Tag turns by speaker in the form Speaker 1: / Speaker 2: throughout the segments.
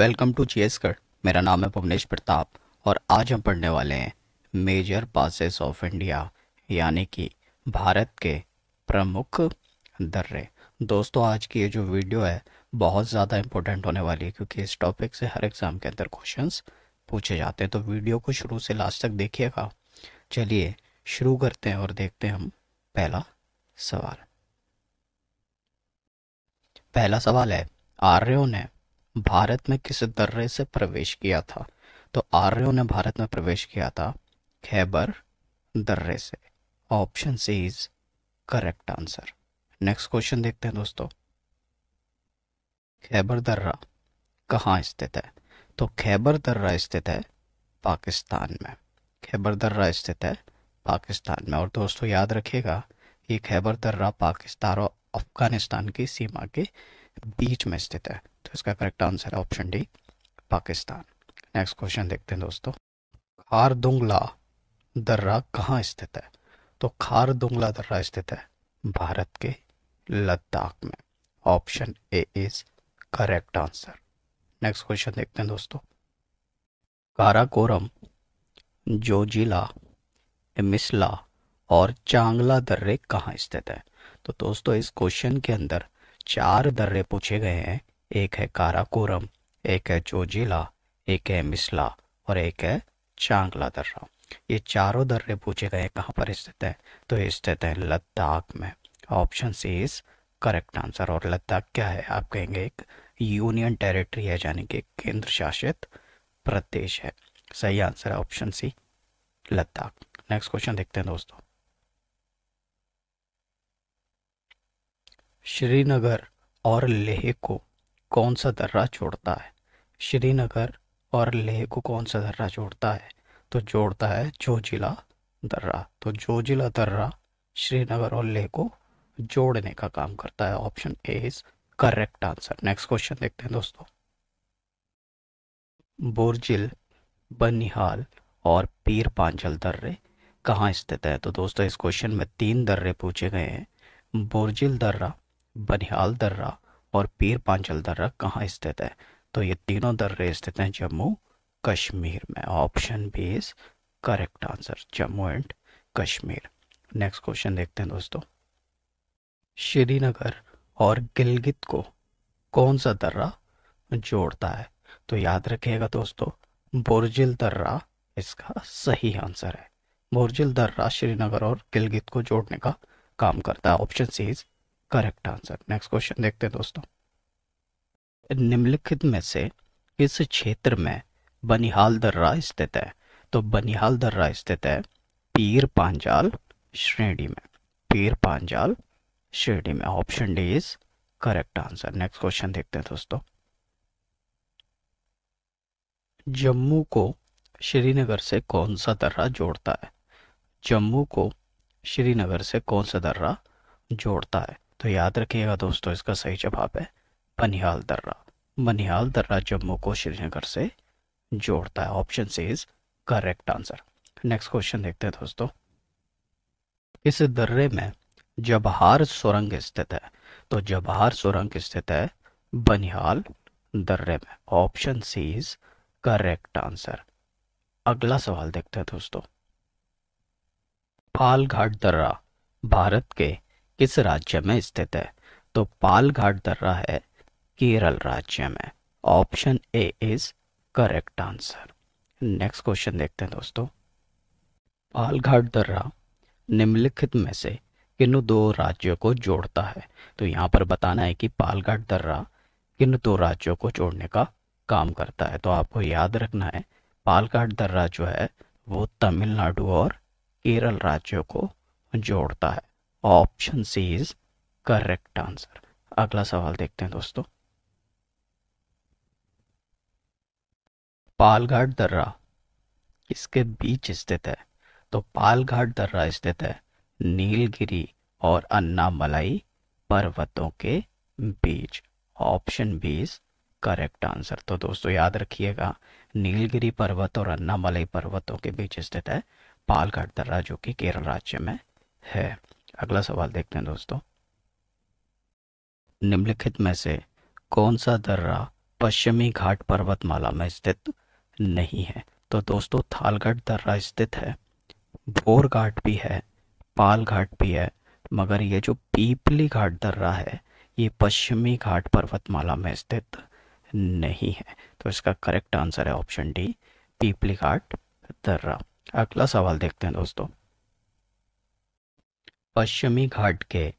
Speaker 1: welcome to G S मेरा नाम है भुवनेश प्रताप और आज हम पढ़ने वाले हैं मेजर पासेस ऑफ इंडिया यानी कि भारत के प्रमुख दर्रे दोस्तों आज की ये जो वीडियो है बहुत ज़्यादा इम्पोर्टेंट होने वाली है क्योंकि इस टॉपिक से हर एग्ज़ाम के अंदर क्वेश्चंस पूछे जाते हैं तो वीडियो को शुरू से लास्ट तक देखिएगा चलिए शुरू करते हैं और देखते हैं हम पहला सवाल पहला सवाल है आर्यों ने भारत में किस दर्रे से प्रवेश किया था तो आर्यों ने भारत में प्रवेश किया था खैबर दर्रे से option C is correct answer next question देखते हैं दोस्तों खैबर दर्रा कहाँ स्थित है तो खैबर दर्रा स्थित है पाकिस्तान में खैबर दर्रा स्थित है पाकिस्तान में और दोस्तों याद रखिएगा ये खैबर दर्रा पाकिस्तान और अफगानिस्तान की सीमा के बीच में स्थित है तो इसका करेक्ट आंसर है option D Pakistan next question देखते हैं दोस्तों खारदुंगला दर्रा कहाँ स्थित है तो खारदुंगला दर्रा स्थित है भारत के लद्दाख में option A is correct answer next question देखते हैं दोस्तों काराकोरम जोजिला मिसला और चांगला दर्रे कहाँ स्थित है तो दोस्तों इस क्वेश्चन के अंदर चार दर्रे पूछे गए हैं एक है काराकोरम एक है जोजिला एक है मिसला और एक है चांगला दर्रा ये चारों दर्रे पूछे गए कहाँ पर स्थित है तो स्थित है लद्दाख में option C is correct answer और लद्दाख क्या है आप कहेंगे एक यूनियन टेरिटरी है यानी कि केंद्र शासित प्रदेश है सही आंसर है option C Ladakh next question देखते हैं दोस्तों श्रीनगर और लेह को कौन सा दर्रा जोड़ता है श्रीनगर और लेह को कौन सा दर्रा जोड़ता है तो जोड़ता है जोजिला दर्रा तो जोजिला दर्रा श्रीनगर और लेह को जोड़ने का काम करता है option A is correct answer next question देखते हैं दोस्तों बोरजिल बनिहाल और पीर पांचल दर्रे कहाँ स्थित है तो दोस्तों इस क्वेश्चन में तीन दर्रे पूछे गए हैं बोरजिल दर्रा बनिहाल दर्रा और पीर पांचल दर्रा कहाँ स्थित है तो ये तीनों दर्रे स्थित हैं जम्मू कश्मीर में option B is correct answer Jammu and Kashmir next question देखते हैं दोस्तों श्रीनगर और गिलगित को कौन सा दर्रा जोड़ता है तो याद रखिएगा दोस्तों बोर्जिल दर्रा इसका सही आंसर है बोर्जिल दर्रा श्रीनगर और गिलगित को जोड़ने का काम करता है option C is correct answer next question देखते हैं दोस्तों निम्नलिखित में से किस क्षेत्र में बनिहाल दर्रा स्थित है तो बनिहाल दर्रा स्थित है पीर पांजाल श्रेणी में पीर पांजाल श्रेणी में option D is correct answer next question देखते हैं दोस्तों जम्मू को श्रीनगर से कौन सा दर्रा जोड़ता है जम्मू को श्रीनगर से कौन सा दर्रा जोड़ता है तो याद रखिएगा दोस्तों इसका सही जवाब है बनिहाल दर्रा बनिहाल दर्रा जम्मू को श्रीनगर से जोड़ता है option C is correct answer next question देखते हैं दोस्तों इस दर्रे में जबहार सुरंग स्थित है तो जबहार सुरंग स्थित है बनिहाल दर्रे में option C is correct answer अगला सवाल देखते हैं दोस्तों पालघाट दर्रा भारत के किस राज्य में स्थित है तो पालघाट दर्रा है केरल राज्य में option A is correct answer next question देखते हैं दोस्तों पालघाट दर्रा निम्नलिखित में से किन दो राज्यों को जोड़ता है तो यहाँ पर बताना है कि पालघाट दर्रा किन दो राज्यों को जोड़ने का काम करता है तो आपको याद रखना है पालघाट दर्रा जो है वो तमिलनाडु और केरल राज्यों को जोड़ता है option C is correct answer अगला सवाल देखते हैं दोस्तों पालघाट दर्रा किसके बीच स्थित है तो पालघाट दर्रा स्थित है नीलगिरी और अन्नामलाई पर्वतों के बीच option B is correct answer तो दोस्तों याद रखिएगा नीलगिरी पर्वत और अन्नामलई पर्वतों के बीच स्थित है पालघाट दर्रा जो कि केरल राज्य में है अगला सवाल देखते हैं दोस्तों निम्नलिखित में से कौन सा दर्रा पश्चिमी घाट पर्वतमाला में स्थित नहीं है तो दोस्तों थालगढ़ दर्रा स्थित है भोर घाट भी है पाल घाट भी है मगर ये जो पीपली घाट दर्रा है ये पश्चिमी घाट पर्वतमाला में स्थित नहीं है तो इसका करेक्ट आंसर है ऑप्शन डी पीपली घाट दर्रा अगला सवाल देखते हैं दोस्तों पश्चिमी घाट के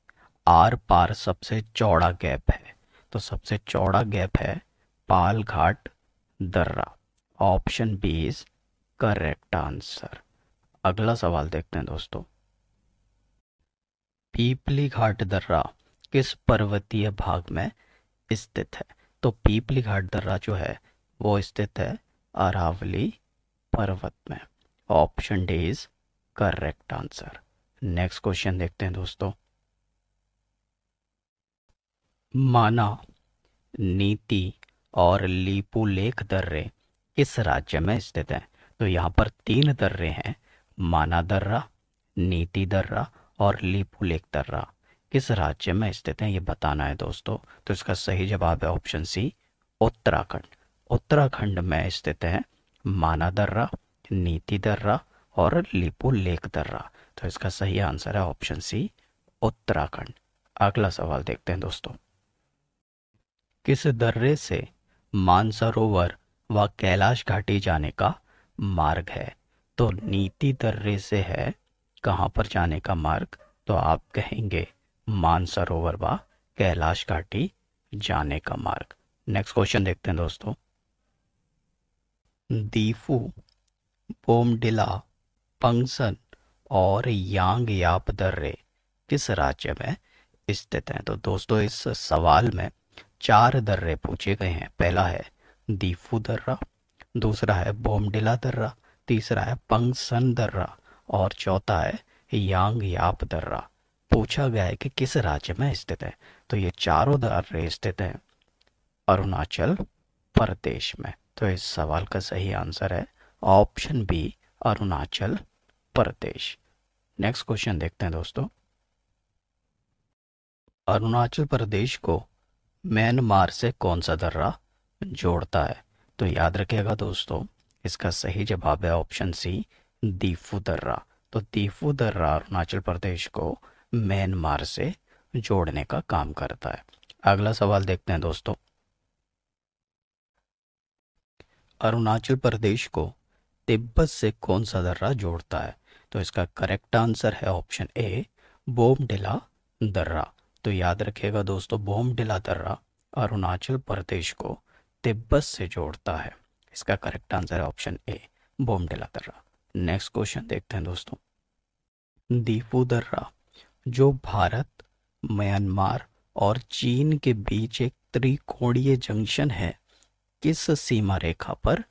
Speaker 1: आर पार सबसे चौड़ा गैप है तो सबसे चौड़ा गैप है पाल घाट दर्रा option B is correct answer अगला सवाल देखते हैं दोस्तों पीपली घाट दर्रा किस पर्वतीय भाग में स्थित है तो पीपली घाट दर्रा जो है वो स्थित है अरावली पर्वत में option D is correct answer next question देखते हैं दोस्तों माना नीति और लेख दर्रे किस राज्य में स्थित है तो यहां पर तीन दर्रे हैं माना दर्रा नीति दर्रा और लेख दर्रा किस राज्य में स्थित है ये बताना है दोस्तों तो इसका सही जवाब है ऑप्शन सी उत्तराखंड उत्तराखंड में स्थित है माना दर्रा नीति दर्रा और लिपु लेख दर्रा तो इसका सही आंसर है ऑप्शन सी उत्तराखंड अगला सवाल देखते हैं दोस्तों किस दर्रे से मानसरोवर व कैलाश घाटी जाने का मार्ग है तो नीति दर्रे से है कहां पर जाने का मार्ग तो आप कहेंगे मानसरोवर व कैलाश घाटी जाने का मार्ग नेक्स्ट क्वेश्चन देखते हैं दोस्तों दीफू बोमडिला पंगसन और यांग या दर्रे किस राज्य में स्थित हैं तो दोस्तों इस सवाल में चार दर्रे पूछे गए हैं पहला है दीफू दर्रा दूसरा है बोमडिला दर्रा तीसरा है पंगसन दर्रा और चौथा है यांग याप दर्रा पूछा गया है कि किस राज्य में स्थित है तो ये चारों दर्रे स्थित हैं अरुणाचल प्रदेश में तो इस सवाल का सही आंसर है option B Arunachal Pradesh next question देखते हैं दोस्तों अरुणाचल प्रदेश को म्यांमार से कौन सा दर्रा जोड़ता है तो याद रखिएगा दोस्तों इसका सही जवाब है ऑप्शन सी दीफू दर्रा तो दीफू दर्रा अरुणाचल प्रदेश को म्यांमार से जोड़ने का काम करता है अगला सवाल देखते हैं दोस्तों अरुणाचल प्रदेश को तिब्बत से कौन सा दर्रा जोड़ता है तो इसका करेक्ट आंसर है ऑप्शन ए बोमडिला दर्रा तो याद रखिएगा दोस्तों बोमडिला दर्रा अरुणाचल प्रदेश को तिब्बत से जोड़ता है इसका करेक्ट आंसर है ऑप्शन ए बोमडिला दर्रा नेक्स्ट क्वेश्चन देखते हैं दोस्तों दीपू दर्रा जो भारत म्यांमार और चीन के बीच एक त्रिकोणीय जंक्शन है किस सीमा रेखा पर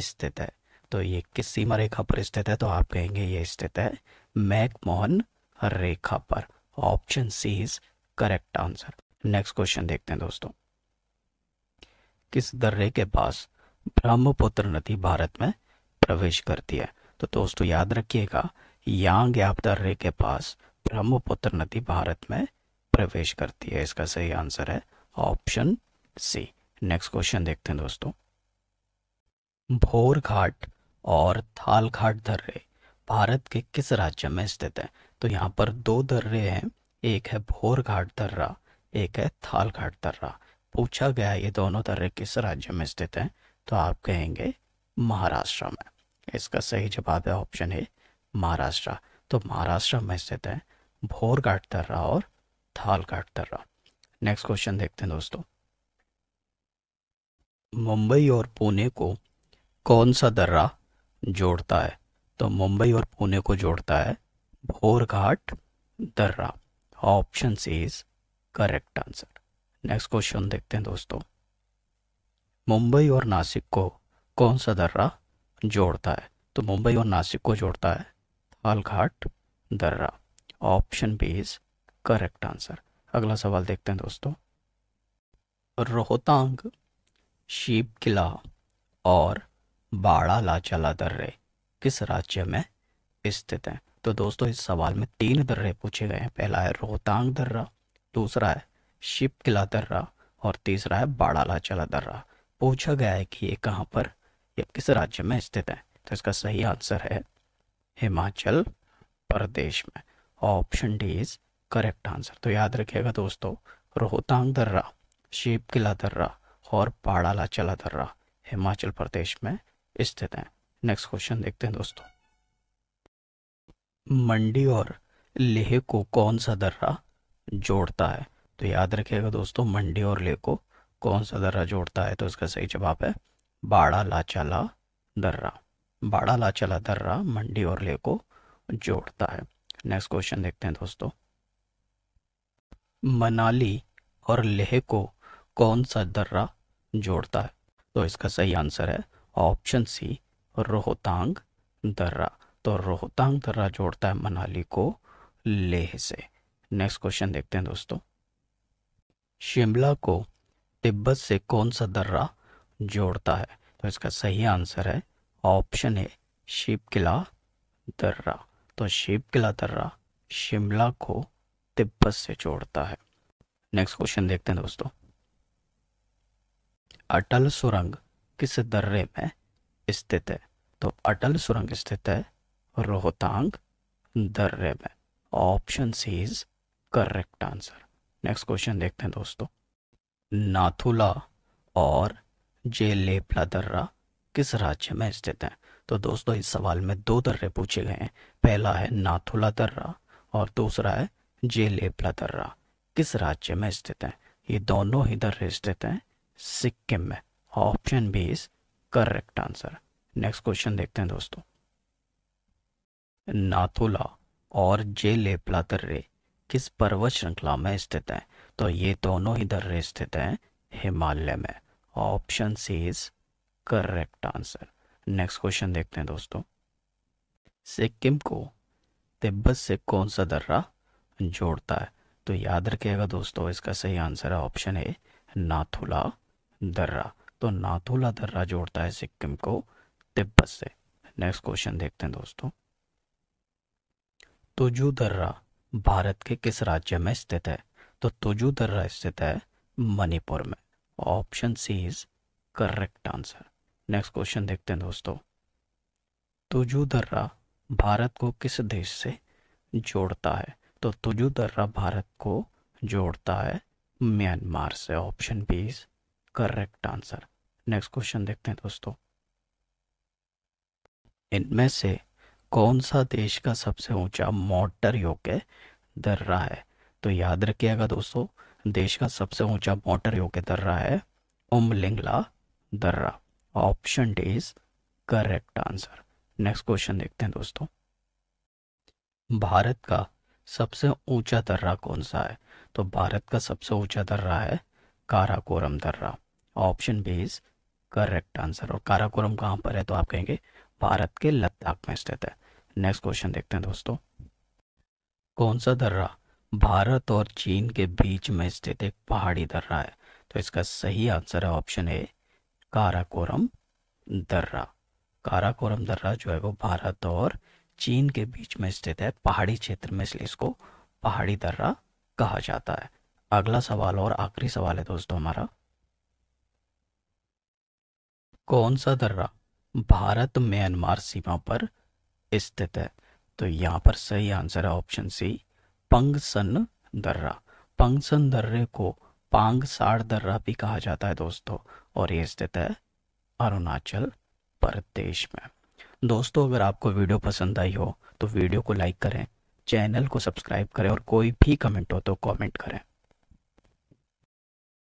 Speaker 1: स्थित है तो ये किस सीमा रेखा पर स्थित है तो आप कहेंगे ये स्थित है मैकमोहन रेखा पर option C is correct answer next question देखते हैं दोस्तों किस दर्रे के पास ब्रह्मपुत्र नदी भारत में प्रवेश करती है तो दोस्तों याद रखिएगा यांग याप दर्रे के पास ब्रह्मपुत्र नदी भारत में प्रवेश करती है इसका सही आंसर है ऑप्शन सी नेक्स्ट क्वेश्चन देखते हैं दोस्तों भोर घाट और थालघाट दर्रे भारत के किस राज्य में स्थित है तो यहाँ पर दो दर्रे हैं एक है भोर घाट दर्रा एक है थाल घाट दर्रा पूछा गया ये दोनों दर्रे किस राज्य में स्थित हैं तो आप कहेंगे महाराष्ट्र में इसका सही जवाब है ऑप्शन है महाराष्ट्र तो महाराष्ट्र में स्थित है भोर घाट दर्रा और थाल घाट दर्रा नेक्स्ट क्वेश्चन देखते हैं दोस्तों मुंबई और पुणे को कौन सा दर्रा जोड़ता है तो मुंबई और पुणे को जोड़ता है भोरघाट दर्रा option C is correct answer next question देखते हैं दोस्तों मुंबई और नासिक को कौन सा दर्रा जोड़ता है तो मुंबई और नासिक को जोड़ता है घाट दर्रा option B is correct answer अगला सवाल देखते हैं दोस्तों रोहतांग शिप किला और बाड़ा लाचाला दर्रे किस राज्य में स्थित हैं तो दोस्तों इस सवाल में तीन दर्रे पूछे गए हैं पहला है रोहतांग दर्रा दूसरा है शिप किला दर्रा और तीसरा है बाड़ा चला दर्रा पूछा गया है कि ये कहाँ पर ये किस राज्य में स्थित है तो इसका सही आंसर है हिमाचल प्रदेश में option D is correct answer तो याद रखिएगा दोस्तों रोहतांग दर्रा शिप किला दर्रा और पाड़ाला चला दर्रा हिमाचल प्रदेश में स्थित हैं नेक्स्ट क्वेश्चन देखते हैं दोस्तों मंडी और लेह को कौन सा दर्रा जोड़ता है तो याद रखिएगा दोस्तों मंडी और लेह को कौन सा दर्रा जोड़ता है तो इसका सही जवाब है बाड़ा लाचाला दर्रा बाड़ा लाचाला दर्रा मंडी और लेह को जोड़ता है नेक्स्ट क्वेश्चन देखते हैं दोस्तों मनाली और लेह को कौन सा दर्रा जोड़ता है तो इसका सही आंसर है ऑप्शन सी रोहतांग दर्रा तो रोहतांग दर्रा जोड़ता है मनाली को लेह से नेक्स्ट क्वेश्चन देखते हैं दोस्तों शिमला को तिब्बत से कौन सा दर्रा जोड़ता है तो इसका सही आंसर है ऑप्शन ए शिप किला दर्रा तो शिव किला दर्रा शिमला को तिब्बत से जोड़ता है नेक्स्ट क्वेश्चन देखते हैं दोस्तों अटल सुरंग किस दर्रे में स्थित है तो अटल सुरंग स्थित है रोहतांग दर्रे में option C is correct answer next question देखते हैं दोस्तों नाथुला और जे लेपला दर्रा किस राज्य में स्थित है तो दोस्तों इस सवाल में दो दर्रे पूछे गए हैं पहला है नाथुला दर्रा और दूसरा है जे लेपला दर्रा किस राज्य में स्थित है ये दोनों ही दर्रे स्थित हैं सिक्किम में option B is correct answer next question देखते हैं दोस्तों नाथुला और जे लेपला दर्रे किस पर्वत श्रृंखला में स्थित है तो ये दोनों ही दर्रे स्थित हैं हिमालय में option C is correct answer next question देखते हैं दोस्तों सिक्किम को तिब्बत से कौन सा दर्रा जोड़ता है तो याद रखिएगा दोस्तों इसका सही आंसर है ऑप्शन ए नाथुला दर्रा तो नाथुला दर्रा जोड़ता है सिक्किम को तिब्बत से नेक्स्ट क्वेश्चन देखते हैं दोस्तों तुजू दर्रा भारत के किस राज्य में स्थित है तो तुजू दर्रा स्थित है मणिपुर में option C is correct answer next question देखते हैं दोस्तों तुजू दर्रा भारत को किस देश से जोड़ता है तो तुजू दर्रा भारत को जोड़ता है म्यांमार से option B is correct answer next question देखते हैं दोस्तों इनमें से कौन सा देश का सबसे ऊंचा मोटर योग है दर्रा है तो याद रखिएगा दोस्तों देश का सबसे ऊंचा मोटर योग दर्रा है उमलिंगला दर्रा option D is correct answer next question देखते हैं दोस्तों भारत का सबसे ऊंचा दर्रा कौन सा है तो भारत का सबसे ऊंचा दर्रा है काराकोरम दर्रा option B is correct answer और काराकोरम कहाँ पर है तो आप कहेंगे भारत के लद्दाख में स्थित है नेक्स्ट क्वेश्चन देखते हैं दोस्तों कौन सा दर्रा भारत और चीन के बीच में स्थित एक पहाड़ी दर्रा है तो इसका सही आंसर है ऑप्शन ए काराकोरम दर्रा काराकोरम दर्रा जो है वो भारत और चीन के बीच में स्थित है पहाड़ी क्षेत्र में इसलिए इसको पहाड़ी दर्रा कहा जाता है अगला सवाल और आखिरी सवाल है दोस्तों हमारा कौन सा दर्रा भारत म्यांमार सीमा पर स्थित है तो यहां पर सही आंसर है ऑप्शन सी पंगसन दर्रा पंगसन दर्रे को पांगसार दर्रा भी कहा जाता है दोस्तों और ये स्थित है अरुणाचल प्रदेश में दोस्तों अगर आपको वीडियो पसंद आई हो तो वीडियो को लाइक करें चैनल को सब्सक्राइब करें और कोई भी कमेंट हो तो कमेंट करें